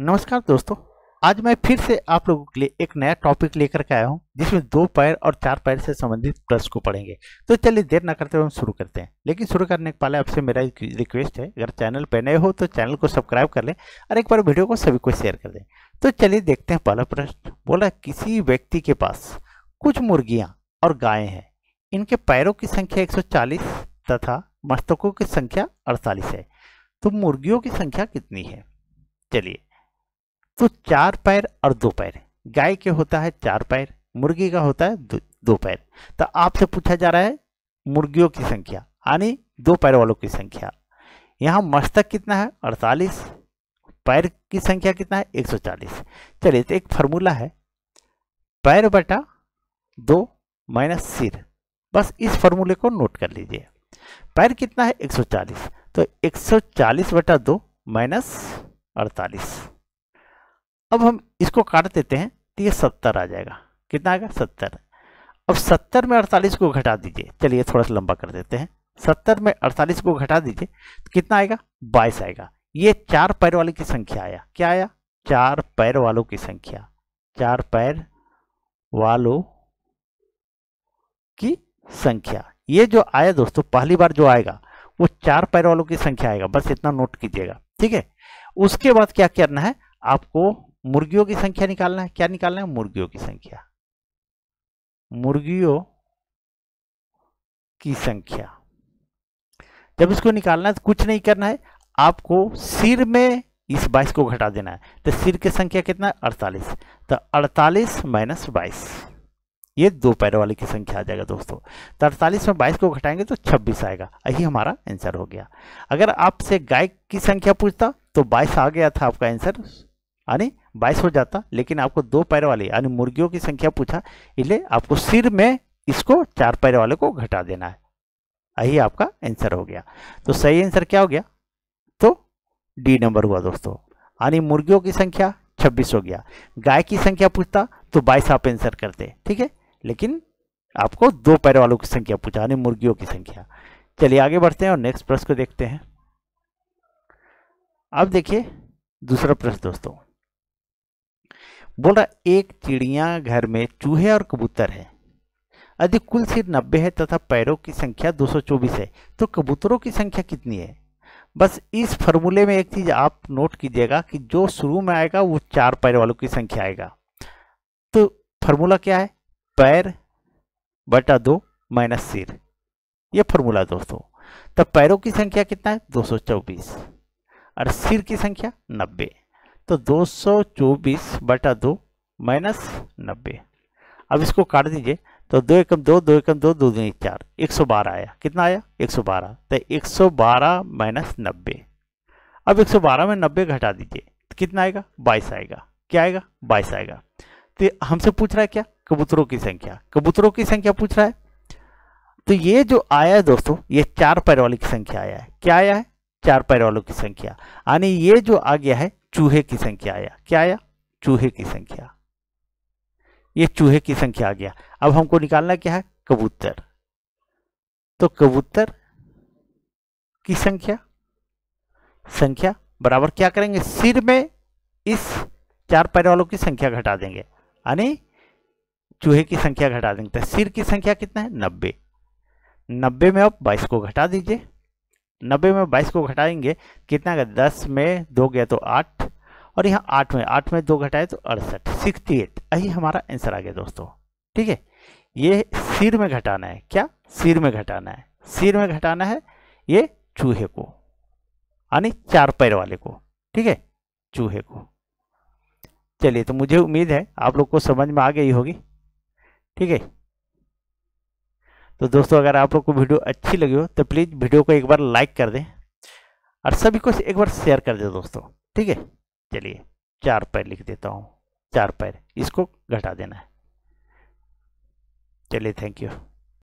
नमस्कार दोस्तों आज मैं फिर से आप लोगों के लिए एक नया टॉपिक लेकर के आया हूँ जिसमें दो पैर और चार पैर से संबंधित प्रश्न को पढ़ेंगे तो चलिए देर ना करते हुए हम शुरू करते हैं लेकिन शुरू करने के पहले आपसे मेरा रिक्वेस्ट है अगर चैनल पर नए हो तो चैनल को सब्सक्राइब कर लें और एक बार वीडियो को सभी को शेयर कर दें तो चलिए देखते हैं पहला प्रश्न बोला किसी व्यक्ति के पास कुछ मुर्गियाँ और गायें हैं इनके पैरों की संख्या एक तथा मस्तकों की संख्या अड़तालीस है तो मुर्गियों की संख्या कितनी है चलिए तो चार पैर और दो पैर गाय के होता है चार पैर मुर्गी का होता है दो, दो पैर तो आपसे पूछा जा रहा है मुर्गियों की संख्या यानी दो पैर वालों की संख्या यहाँ मस्तक कितना है अड़तालीस पैर की संख्या कितना है 140 चलिए तो एक फार्मूला है पैर बटा दो माइनस सिर बस इस फॉर्मूले को नोट कर लीजिए पैर कितना है 140 तो 140 बटा दो माइनस अड़तालीस अब हम इसको काट देते हैं तो ये सत्तर आ जाएगा कितना आएगा सत्तर अब सत्तर में अड़तालीस को घटा दीजिए चलिए थोड़ा सा लंबा कर देते हैं सत्तर में अड़तालीस को घटा दीजिए तो कितना आएगा बाईस आएगा ये चार पैर वाले की संख्या आया क्या आया चार पैर वालों की संख्या चार पैर वालों की संख्या ये जो आया दोस्तों पहली बार जो आएगा वो चार पैर वालों की संख्या आएगा बस इतना नोट कीजिएगा ठीक है उसके बाद क्या करना है आपको मुर्गियों की संख्या निकालना है क्या निकालना है मुर्गियों की संख्या मुर्गियों की संख्या जब इसको निकालना है तो कुछ नहीं करना है आपको सिर में इस बाईस को घटा देना है तो सिर की संख्या कितना है अड़तालीस तो अड़तालीस माइनस बाईस ये दो पैर वाले की संख्या आ जाएगा दोस्तों तो अड़तालीस में बाईस को घटाएंगे तो छब्बीस आएगा यही हमारा आंसर हो गया अगर आपसे गाय की संख्या पूछता तो बाईस आ गया था आपका आंसर यानी बाईस हो जाता लेकिन आपको दो पैर वाले यानी मुर्गियों की संख्या पूछा इसलिए आपको सिर में इसको चार पैर वाले को घटा देना है यही आपका आंसर हो गया तो सही आंसर क्या हो गया तो डी नंबर हुआ दोस्तों यानी मुर्गियों की संख्या छब्बीस हो गया गाय की संख्या पूछता तो बाईस आप आंसर करते ठीक है लेकिन आपको दो पैर वालों की संख्या पूछा यानी मुर्गियों की संख्या चलिए आगे बढ़ते हैं और नेक्स्ट प्रश्न को देखते हैं अब देखिए दूसरा प्रश्न दोस्तों बोल रहा एक चिड़िया घर में चूहे और कबूतर है यदि कुल सिर नब्बे है तथा पैरों की संख्या 224 है तो कबूतरों की संख्या कितनी है बस इस फॉर्मूले में एक चीज़ आप नोट कीजिएगा कि जो शुरू में आएगा वो चार पैर वालों की संख्या आएगा तो फार्मूला क्या है पैर बटा दो माइनस सिर ये फॉर्मूला दोस्तों तब पैरों की संख्या कितना है 224 और सिर की संख्या 90 तो 224 बटा दो माइनस नब्बे अब इसको काट दीजिए तो दो एकम दो दो एकम दो दो दूनी चार एक सौ बारह आया कितना आया एक सौ बारह तो एक सौ बारह माइनस नब्बे अब एक सौ बारह में नब्बे घटा दीजिए तो कितना आएगा बाईस आएगा क्या आएगा बाईस आएगा तो हमसे पूछ रहा है क्या कबूतरों की संख्या कबूतरों की संख्या पूछ रहा है तो ये जो आया है दोस्तों ये चार पैर वाली की संख्या आया है क्या आया है चार पैर वालों की संख्या यानी ये जो आ गया है चूहे की संख्या आया क्या आया चूहे की संख्या ये चूहे की संख्या आ गया अब हमको निकालना क्या है कबूतर तो कबूतर की संख्या संख्या बराबर क्या करेंगे सिर में इस चार पैर वालों की संख्या घटा देंगे यानी चूहे की संख्या घटा देंगे तो सिर की संख्या कितना है नब्बे नब्बे में आप बाईस को घटा दीजिए नब्बे में बाईस को घटाएंगे कितना गया दस में दो गया तो आठ और यहाँ आठ में आठ में दो घटाए तो अड़सठ सिक्सटी एट यही हमारा आंसर आ गया दोस्तों ठीक है ये सिर में घटाना है क्या सिर में घटाना है सिर में घटाना है ये चूहे को यानी चार पैर वाले को ठीक है चूहे को चलिए तो मुझे उम्मीद है आप लोग को समझ में आ गई होगी ठीक है तो दोस्तों अगर आप लोग को वीडियो अच्छी लगी हो तो प्लीज़ वीडियो को एक बार लाइक कर दें और सभी को एक बार शेयर कर दें दोस्तों ठीक है चलिए चार पैर लिख देता हूँ चार पैर इसको घटा देना है चलिए थैंक यू